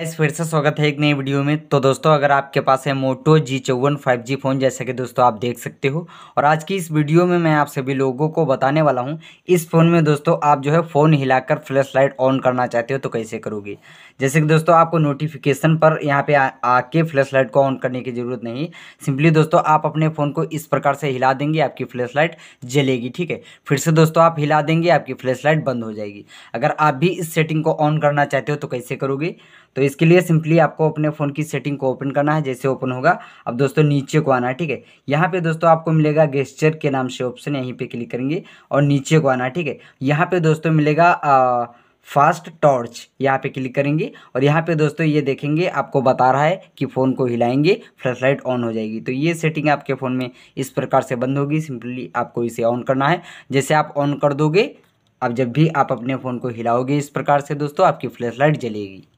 इस फिर से स्वागत है एक नई वीडियो में तो दोस्तों अगर आपके पास है मोटो जी चौवन फाइव जी फ़ोन जैसा कि दोस्तों आप देख सकते हो और आज की इस वीडियो में मैं आप सभी लोगों को बताने वाला हूं इस फ़ोन में दोस्तों आप जो है फ़ोन हिलाकर फ्लैश लाइट ऑन करना चाहते हो तो कैसे करोगे जैसे कि दोस्तों आपको नोटिफिकेशन पर यहाँ पर आके फ्लैश लाइट को ऑन करने की ज़रूरत नहीं सिंपली दोस्तों आप अपने फ़ोन को इस प्रकार से हिला देंगे आपकी फ्लैश लाइट जलेगी ठीक है फिर से दोस्तों आप हिला देंगे आपकी फ्लैश लाइट बंद हो जाएगी अगर आप भी इस सेटिंग को ऑन करना चाहते हो तो कैसे करोगे तो इसके लिए सिंपली आपको अपने फ़ोन की सेटिंग को ओपन करना है जैसे ओपन होगा अब दोस्तों नीचे को आना है ठीक है यहाँ पे दोस्तों आपको मिलेगा गेस्चर के नाम से ऑप्शन यहीं पे क्लिक करेंगे और नीचे को आना है ठीक है यहाँ पे दोस्तों मिलेगा आ, फास्ट टॉर्च यहाँ पे क्लिक करेंगे और यहाँ पे दोस्तों ये देखेंगे आपको बता रहा है कि फ़ोन को हिलाएंगे फ्लैश लाइट ऑन हो जाएगी तो ये सेटिंग आपके फ़ोन में इस प्रकार से बंद होगी सिंपली आपको इसे ऑन करना है जैसे आप ऑन कर दोगे अब जब भी आप अपने फ़ोन को हिलाओगे इस प्रकार से दोस्तों आपकी फ्लैश लाइट जलेगी